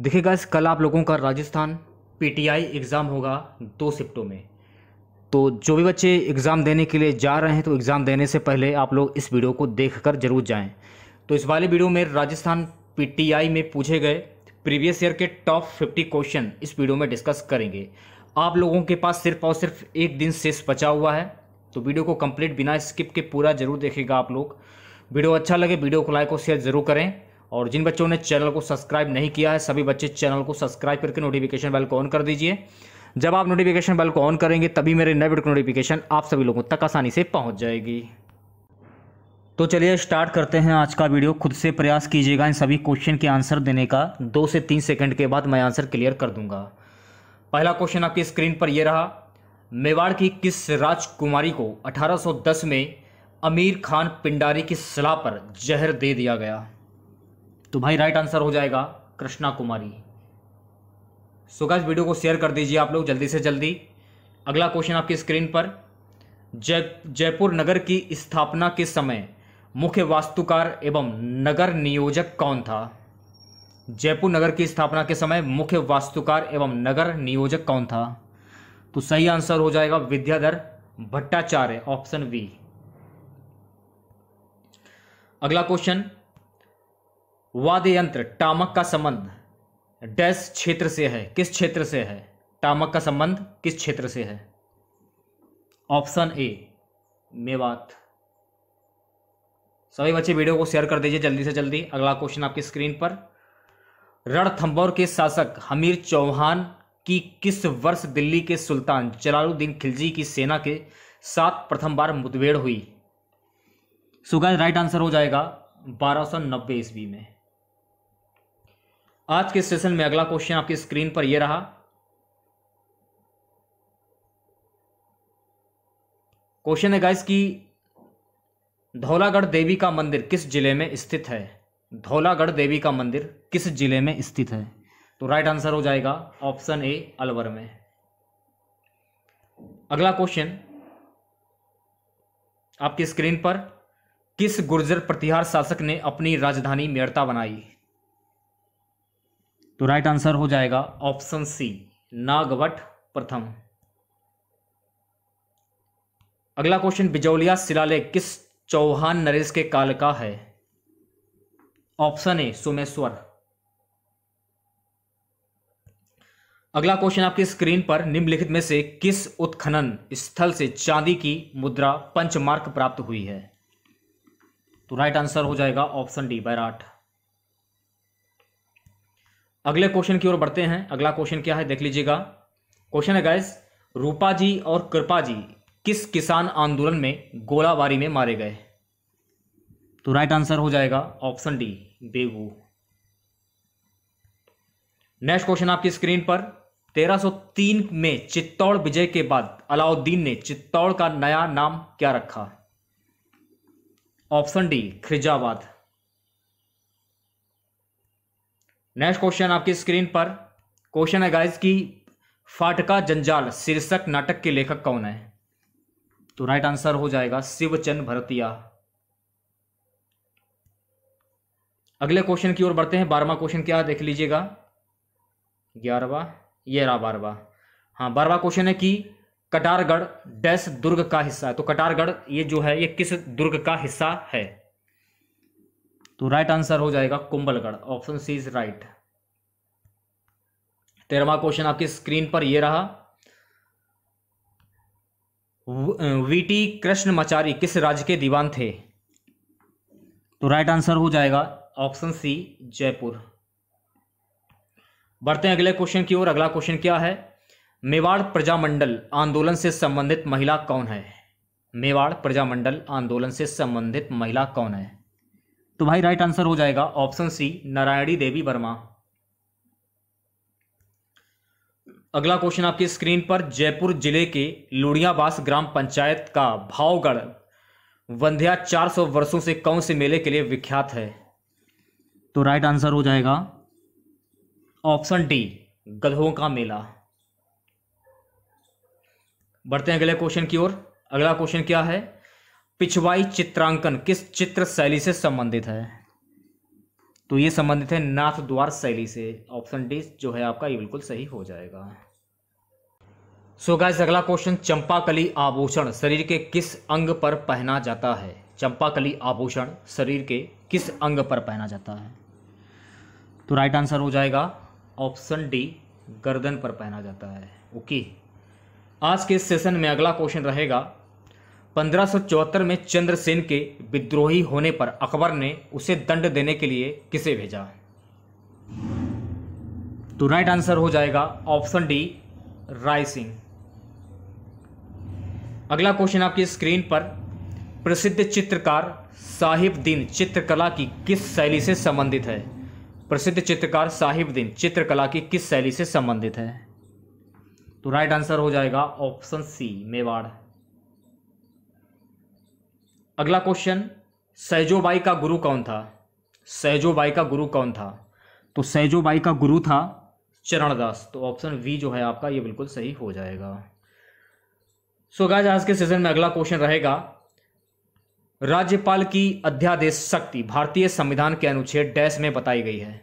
देखिएगा इस कल आप लोगों का राजस्थान पीटीआई एग्ज़ाम होगा दो शिफ्टों में तो जो भी बच्चे एग्ज़ाम देने के लिए जा रहे हैं तो एग्ज़ाम देने से पहले आप लोग इस वीडियो को देख कर जरूर जाएँ तो इस वाले वीडियो में राजस्थान पी में पूछे गए प्रीवियस ईयर के टॉप फिफ्टी क्वेश्चन इस वीडियो में डिस्कस करेंगे आप लोगों के पास सिर्फ और सिर्फ एक दिन शेष बचा हुआ है तो वीडियो को कंप्लीट बिना स्किप के पूरा जरूर देखेगा आप लोग वीडियो अच्छा लगे वीडियो को लाइक और शेयर जरूर करें और जिन बच्चों ने चैनल को सब्सक्राइब नहीं किया है सभी बच्चे चैनल को सब्सक्राइब करके नोटिफिकेशन बेल को ऑन कर दीजिए जब आप नोटिफिकेशन बेल को ऑन करेंगे तभी मेरे नए वीडियो नोटिफिकेशन आप सभी लोगों तक आसानी से पहुँच जाएगी तो चलिए स्टार्ट करते हैं आज का वीडियो खुद से प्रयास कीजिएगा इन सभी क्वेश्चन के आंसर देने का दो से तीन सेकंड के बाद मैं आंसर क्लियर कर दूंगा पहला क्वेश्चन आपकी स्क्रीन पर यह रहा मेवाड़ की किस राजकुमारी को 1810 में अमीर खान पिंडारी की सलाह पर जहर दे दिया गया तो भाई राइट आंसर हो जाएगा Krishna Kumari so guys video को शेयर कर दीजिए आप लोग जल्दी से जल्दी अगला क्वेश्चन आपकी स्क्रीन पर जय जयपुर नगर की स्थापना के समय मुख्य वास्तुकार एवं नगर नियोजक कौन था जयपुर नगर की स्थापना के समय मुख्य वास्तुकार एवं नगर नियोजक कौन था तो सही आंसर हो जाएगा विद्याधर भट्टाचार्य ऑप्शन बी अगला क्वेश्चन वाद्य यंत्र टामक का संबंध डैस क्षेत्र से है किस क्षेत्र से है टामक का संबंध किस क्षेत्र से है ऑप्शन ए मेवात सभी बच्चे वीडियो को शेयर कर दीजिए जल्दी से जल्दी अगला क्वेश्चन आपकी स्क्रीन पर रणथंबोर के शासक हमीर चौहान की किस वर्ष दिल्ली के सुल्तान जलालुद्दीन खिलजी की सेना के साथ प्रथम बार मुठभेड़ हुई सुगा राइट आंसर हो जाएगा बारह सौ नब्बे ईस्वी में आज के सेशन में अगला क्वेश्चन आपकी स्क्रीन पर यह रहा क्वेश्चन है गाइस कि धौलागढ़ देवी का मंदिर किस जिले में स्थित है धौलागढ़ देवी का मंदिर किस जिले में स्थित है तो राइट आंसर हो जाएगा ऑप्शन ए अलवर में अगला क्वेश्चन आपकी स्क्रीन पर किस गुर्जर प्रतिहार शासक ने अपनी राजधानी मेड़ता बनाई तो राइट आंसर हो जाएगा ऑप्शन सी नागवट प्रथम अगला क्वेश्चन बिजौलिया शिलालेख किस चौहान नरेश के काल का है ऑप्शन ए सोमेश्वर अगला क्वेश्चन आपकी स्क्रीन पर निम्नलिखित में से किस उत्खनन स्थल से चांदी की मुद्रा पंचमार्क प्राप्त हुई है तो राइट आंसर हो जाएगा ऑप्शन डी बैराट अगले क्वेश्चन की ओर बढ़ते हैं अगला क्वेश्चन क्या है देख लीजिएगा क्वेश्चन है गैस रूपा जी और कृपा जी किस किसान आंदोलन में गोलाबारी में मारे गए तो राइट आंसर हो जाएगा option D Begu next question आपकी स्क्रीन पर 1303 में चित्तौड़ विजय के बाद अलाउद्दीन ने चित्तौड़ का नया नाम क्या रखा option D Khizabad next question आपकी स्क्रीन पर क्वेश्चन है गाइस की फाटका जंजाल शीर्षक नाटक के लेखक कौन है तो राइट आंसर हो जाएगा शिवचंद भरतिया अगले क्वेश्चन की ओर बढ़ते हैं बारहवा क्वेश्चन क्या देख लीजिएगा ग्यारहवा ये रहा बारहवा हाँ बारहवा क्वेश्चन है कि कटारगढ़ डैश दुर्ग का हिस्सा है तो कटारगढ़ ये जो है ये किस दुर्ग का हिस्सा है तो राइट आंसर हो जाएगा Kumbhalgarh option C is right तेरहवा क्वेश्चन आपकी स्क्रीन पर यह रहा वीटी कृष्ण मचारी किस राज्य के दीवान थे तो राइट आंसर हो जाएगा ऑप्शन सी जयपुर बढ़ते हैं अगले क्वेश्चन की ओर अगला क्वेश्चन क्या है मेवाड़ प्रजामंडल आंदोलन से संबंधित महिला कौन है मेवाड़ प्रजामंडल आंदोलन से संबंधित महिला कौन है तो भाई राइट आंसर हो जाएगा ऑप्शन सी नारायणी देवी वर्मा अगला क्वेश्चन आपकी स्क्रीन पर जयपुर जिले के लुड़ियाबास ग्राम पंचायत का भावगढ़ वंध्या 400 वर्षों से कौन से मेले के लिए विख्यात है तो राइट आंसर हो जाएगा ऑप्शन डी गधों का मेला बढ़ते हैं अगले क्वेश्चन की ओर अगला क्वेश्चन क्या है पिछवाई चित्रांकन किस चित्र शैली से संबंधित है तो ये संबंधित है नाथ द्वार शैली से ऑप्शन डी जो है आपका ये बिल्कुल सही हो जाएगा सो गाइस अगला क्वेश्चन चंपाकली आभूषण शरीर के किस अंग पर पहना जाता है चंपाकली आभूषण शरीर के किस अंग पर पहना जाता है तो राइट आंसर हो जाएगा ऑप्शन डी गर्दन पर पहना जाता है ओके आज के सेशन में अगला क्वेश्चन रहेगा 1574 में चंद्रसेन के विद्रोही होने पर अकबर ने उसे दंड देने के लिए किसे भेजा तो राइट आंसर हो जाएगा ऑप्शन डी राय सिंह अगला क्वेश्चन आपकी स्क्रीन पर प्रसिद्ध चित्रकार साहिबद्दीन चित्रकला की किस शैली से संबंधित है प्रसिद्ध चित्रकार साहिबद्दीन चित्रकला की किस शैली से संबंधित है तो राइट आंसर हो जाएगा ऑप्शन सी मेवाड़ अगला क्वेश्चन सहजोबाई का गुरु कौन था सहजोबाई का गुरु कौन था तो सहजोबाई का गुरु था चरणदास तो ऑप्शन वी जो है आपका ये बिल्कुल सही हो जाएगा सो so आज के सेशन में अगला क्वेश्चन रहेगा राज्यपाल की अध्यादेश शक्ति भारतीय संविधान के अनुच्छेद डैश में बताई गई है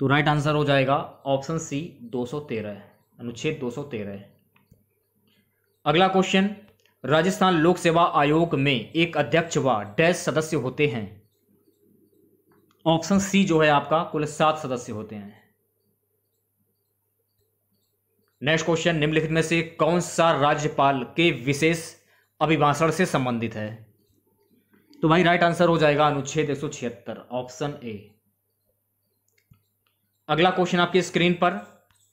तो राइट आंसर हो जाएगा ऑप्शन सी 213 अनुच्छेद 213 अगला क्वेश्चन राजस्थान लोक सेवा आयोग में एक अध्यक्ष व डैश सदस्य होते हैं ऑप्शन सी जो है आपका कुल सात सदस्य होते हैं नेक्स्ट क्वेश्चन निम्नलिखित में से कौन सा राज्यपाल के विशेष अभिभाषण से संबंधित है तो भाई राइट आंसर हो जाएगा अनुच्छेद एक ऑप्शन ए अगला क्वेश्चन आपके स्क्रीन पर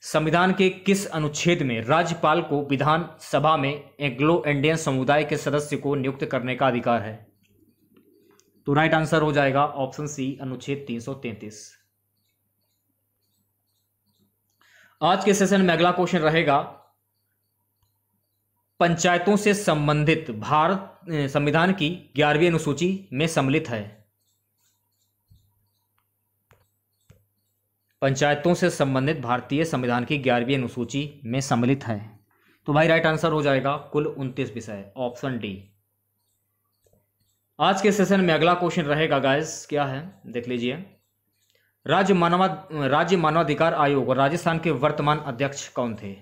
संविधान के किस अनुच्छेद में राज्यपाल को विधानसभा में एंग्लो इंडियन समुदाय के सदस्य को नियुक्त करने का अधिकार है तो राइट आंसर हो जाएगा ऑप्शन सी अनुच्छेद 333 आज के सेशन में अगला क्वेश्चन रहेगा पंचायतों से संबंधित भारत संविधान की ग्यारहवीं अनुसूची में सम्मिलित है पंचायतों से संबंधित भारतीय संविधान की ग्यारहवीं अनुसूची में सम्मिलित है तो भाई राइट आंसर हो जाएगा कुल उनतीस विषय ऑप्शन डी आज के सेशन में अगला क्वेश्चन रहेगा गाइस क्या है देख लीजिए राज्य मानव राज्य मानवाधिकार आयोग राजस्थान के वर्तमान अध्यक्ष कौन थे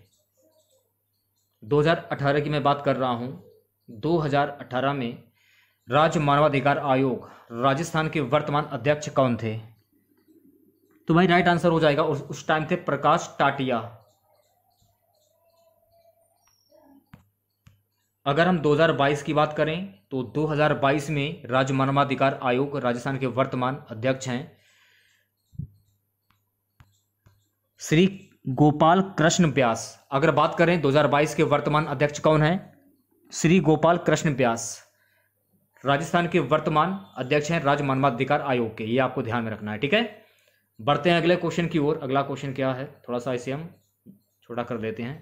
2018 की मैं बात कर रहा हूं 2018 में राज्य मानवाधिकार आयोग राजस्थान के वर्तमान अध्यक्ष कौन थे तो भाई राइट आंसर हो जाएगा उस, टाइम थे प्रकाश टाटिया अगर हम 2022 की बात करें तो 2022 में राज्य मानवाधिकार आयोग राजस्थान के वर्तमान अध्यक्ष हैं श्री गोपाल कृष्ण व्यास अगर बात करें 2022 के वर्तमान अध्यक्ष कौन हैं श्री गोपाल कृष्ण व्यास राजस्थान के वर्तमान अध्यक्ष हैं राज्य मानवाधिकार आयोग के ये आपको ध्यान में रखना है ठीक है बढ़ते हैं अगले क्वेश्चन की ओर अगला क्वेश्चन क्या है थोड़ा सा इसे हम छोटा कर देते हैं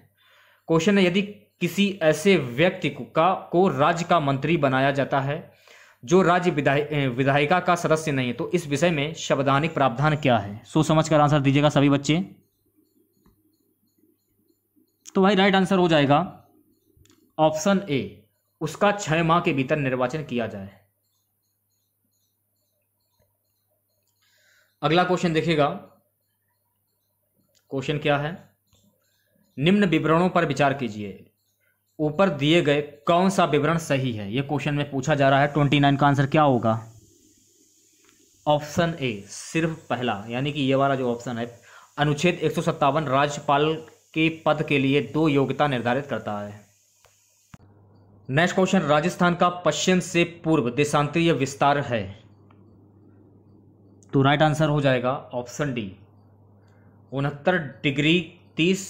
क्वेश्चन है यदि किसी ऐसे व्यक्ति का को राज्य का मंत्री बनाया जाता है जो राज्य विधाय विधायिका का सदस्य नहीं है तो इस विषय में संवैधानिक प्रावधान क्या है सोच समझ कर आंसर दीजिएगा सभी बच्चे तो भाई राइट आंसर हो जाएगा ऑप्शन ए उसका छह माह के भीतर निर्वाचन किया जाए अगला क्वेश्चन देखिएगा क्वेश्चन क्या है निम्न विवरणों पर विचार कीजिए ऊपर दिए गए कौन सा विवरण सही है यह क्वेश्चन में पूछा जा रहा है ट्वेंटी नाइन का आंसर क्या होगा ऑप्शन ए सिर्फ पहला यानी कि ये वाला जो ऑप्शन है अनुच्छेद एक राज्यपाल के पद के लिए दो योग्यता निर्धारित करता है नेक्स्ट क्वेश्चन राजस्थान का पश्चिम से पूर्व देशांतरीय विस्तार है तो राइट आंसर हो जाएगा ऑप्शन डी उनहत्तर डिग्री तीस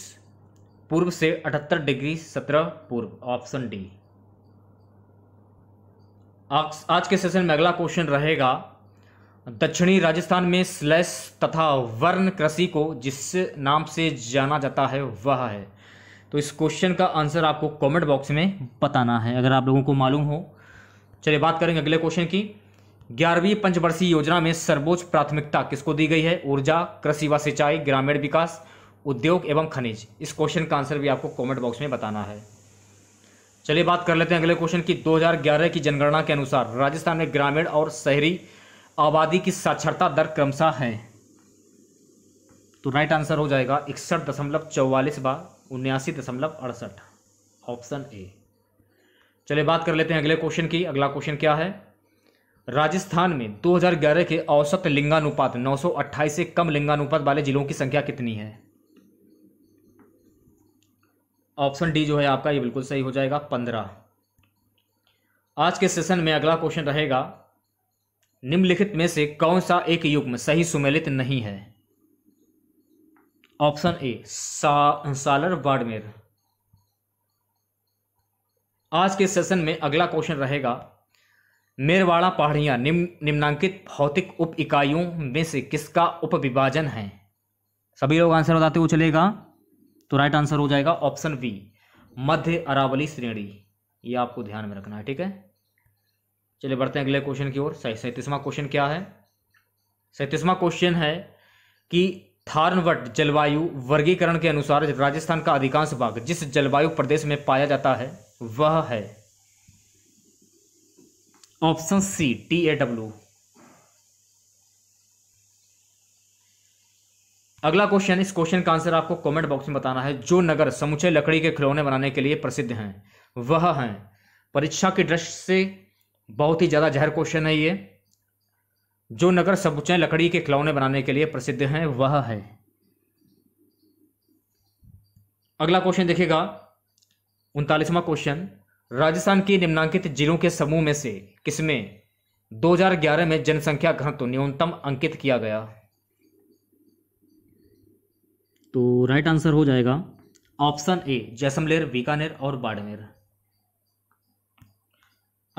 पूर्व से अठहत्तर डिग्री सत्रह पूर्व ऑप्शन डी आज, के सेशन में अगला क्वेश्चन रहेगा दक्षिणी राजस्थान में स्लैश तथा वर्ण कृषि को जिस नाम से जाना जाता है वह है तो इस क्वेश्चन का आंसर आपको कमेंट बॉक्स में बताना है अगर आप लोगों को मालूम हो चलिए बात करेंगे अगले क्वेश्चन की ग्यारहवीं पंचवर्षीय योजना में सर्वोच्च प्राथमिकता किसको दी गई है ऊर्जा कृषि व सिंचाई ग्रामीण विकास उद्योग एवं खनिज इस क्वेश्चन का आंसर भी आपको कमेंट बॉक्स में बताना है चलिए बात कर लेते हैं अगले क्वेश्चन की 2011 की जनगणना के अनुसार राजस्थान में ग्रामीण और शहरी आबादी की साक्षरता दर क्रमशः है तो राइट आंसर हो जाएगा इकसठ दशमलव चौवालीस व उन्यासी दशमलव अड़सठ ऑप्शन ए चलिए बात कर लेते हैं अगले क्वेश्चन की अगला क्वेश्चन क्या है राजस्थान में 2011 के औसत लिंगानुपात नौ से कम लिंगानुपात वाले जिलों की संख्या कितनी है ऑप्शन डी जो है आपका ये बिल्कुल सही हो जाएगा पंद्रह आज के सेशन में अगला क्वेश्चन रहेगा निम्नलिखित में से कौन सा एक युग्म सही सुमेलित नहीं है ऑप्शन ए सा, सालर बाड़मेर आज के सेशन में अगला क्वेश्चन रहेगा मेरवाड़ा पहाड़ियाँ निम्न निम्नांकित भौतिक उप इकाइयों में से किसका उप विभाजन है सभी लोग आंसर बताते हुए चलेगा तो राइट आंसर हो जाएगा ऑप्शन बी मध्य अरावली श्रेणी ये आपको ध्यान में रखना है ठीक है चलिए बढ़ते हैं अगले क्वेश्चन की ओर सही सैंतीसवां क्वेश्चन क्या है सैंतीसवां क्वेश्चन है कि थारनवट जलवायु वर्गीकरण के अनुसार राजस्थान का अधिकांश भाग जिस जलवायु प्रदेश में पाया जाता है वह है option C T A W अगला क्वेश्चन इस क्वेश्चन का आंसर आपको कमेंट बॉक्स में बताना है जो नगर समुचे लकड़ी के खिलौने बनाने के लिए प्रसिद्ध हैं वह हैं परीक्षा की दृष्टि से बहुत ही ज़्यादा जहर क्वेश्चन है ये जो नगर समुचे लकड़ी के खिलौने बनाने के लिए प्रसिद्ध हैं वह है अगला क्वेश्चन देखिएगा उनतालीसवां क्वेश्चन राजस्थान के निम्नांकित जिलों के समूह में से किसमें 2011 में जनसंख्या घनत्व न्यूनतम अंकित किया गया तो राइट आंसर हो जाएगा ऑप्शन ए जैसमलेर बीकानेर और बाड़मेर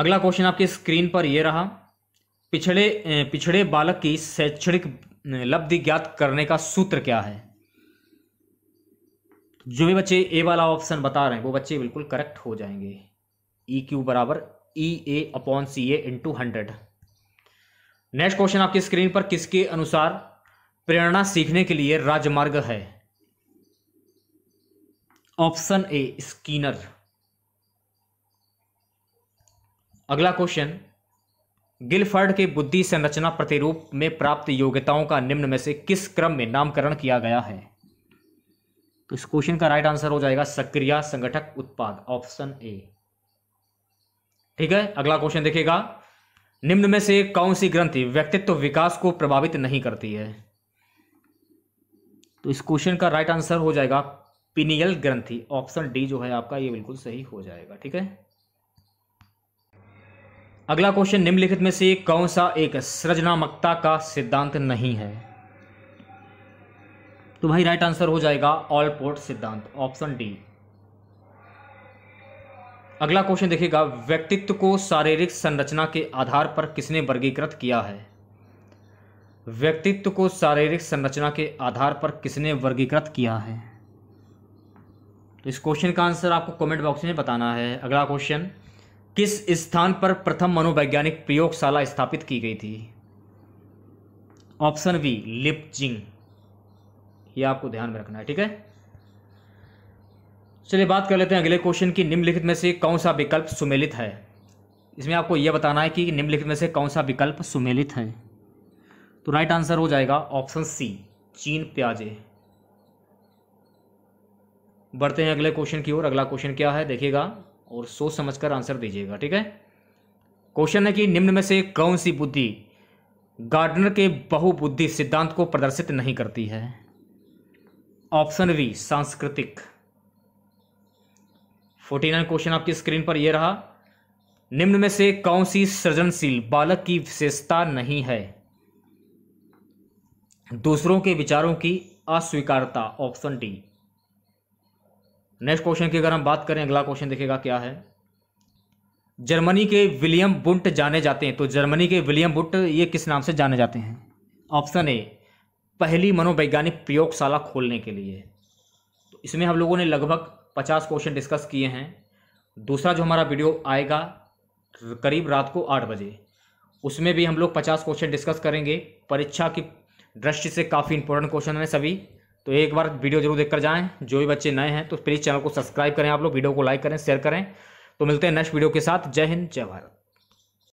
अगला क्वेश्चन आपके स्क्रीन पर यह रहा पिछड़े पिछड़े बालक की शैक्षणिक लब्धि ज्ञात करने का सूत्र क्या है जो भी बच्चे ए वाला ऑप्शन बता रहे हैं वो बच्चे बिल्कुल करेक्ट हो जाएंगे ई e क्यू बराबर E A upon C A into hundred next question आपकी स्क्रीन पर किसके अनुसार प्रेरणा सीखने के लिए राजमार्ग है ऑप्शन ए स्कीनर अगला क्वेश्चन गिलफर्ड के बुद्धि संरचना प्रतिरूप में प्राप्त योग्यताओं का निम्न में से किस क्रम में नामकरण किया गया है तो इस क्वेश्चन का राइट आंसर हो जाएगा सक्रिय संगठक उत्पाद ऑप्शन ए ठीक है अगला क्वेश्चन देखिएगा निम्न में से कौन सी ग्रंथि व्यक्तित्व विकास को प्रभावित नहीं करती है तो इस क्वेश्चन का राइट आंसर हो जाएगा पिनियल ग्रंथि ऑप्शन डी जो है आपका ये बिल्कुल सही हो जाएगा ठीक है अगला क्वेश्चन निम्नलिखित में से कौन सा एक सृजनात्मकता का सिद्धांत नहीं है तो भाई राइट आंसर हो जाएगा ऑल पोर्ट सिद्धांत ऑप्शन डी अगला क्वेश्चन देखिएगा व्यक्तित्व को शारीरिक संरचना के आधार पर किसने वर्गीकृत किया है व्यक्तित्व को शारीरिक संरचना के आधार पर किसने वर्गीकृत किया है तो इस क्वेश्चन का आंसर आपको कमेंट बॉक्स में बताना है अगला क्वेश्चन किस स्थान पर प्रथम मनोवैज्ञानिक प्रयोगशाला स्थापित की गई थी ऑप्शन बी लिपचिंग यह आपको ध्यान में रखना है ठीक है चलिए बात कर लेते हैं अगले क्वेश्चन की निम्नलिखित में से कौन सा विकल्प सुमेलित है इसमें आपको यह बताना है कि निम्नलिखित में से कौन सा विकल्प सुमेलित है तो राइट आंसर हो जाएगा ऑप्शन सी चीन प्याजे बढ़ते हैं अगले क्वेश्चन की ओर अगला क्वेश्चन क्या है देखिएगा और सोच समझकर आंसर दीजिएगा ठीक है क्वेश्चन है कि निम्न में से कौन सी बुद्धि गार्डनर के बहुबुद्धि सिद्धांत को प्रदर्शित नहीं करती है ऑप्शन वी सांस्कृतिक फोर्टी नाइन क्वेश्चन आपकी स्क्रीन पर यह रहा निम्न में से कौन सी सृजनशील बालक की विशेषता नहीं है दूसरों के विचारों की अस्वीकारता ऑप्शन डी नेक्स्ट क्वेश्चन की अगर हम बात करें अगला क्वेश्चन देखेगा क्या है जर्मनी के विलियम बुंट जाने जाते हैं तो जर्मनी के विलियम बुंट ये किस नाम से जाने जाते हैं ऑप्शन ए पहली मनोवैज्ञानिक प्रयोगशाला खोलने के लिए तो इसमें हम लोगों ने लगभग पचास क्वेश्चन डिस्कस किए हैं दूसरा जो हमारा वीडियो आएगा करीब रात को आठ बजे उसमें भी हम लोग पचास क्वेश्चन डिस्कस करेंगे परीक्षा की दृष्टि से काफ़ी इंपॉर्टेंट क्वेश्चन हैं सभी तो एक बार वीडियो जरूर देखकर जाएं जो भी बच्चे नए हैं तो प्लीज़ चैनल को सब्सक्राइब करें आप लोग वीडियो को लाइक करें शेयर करें तो मिलते हैं नेक्स्ट वीडियो के साथ जय हिंद जय भारत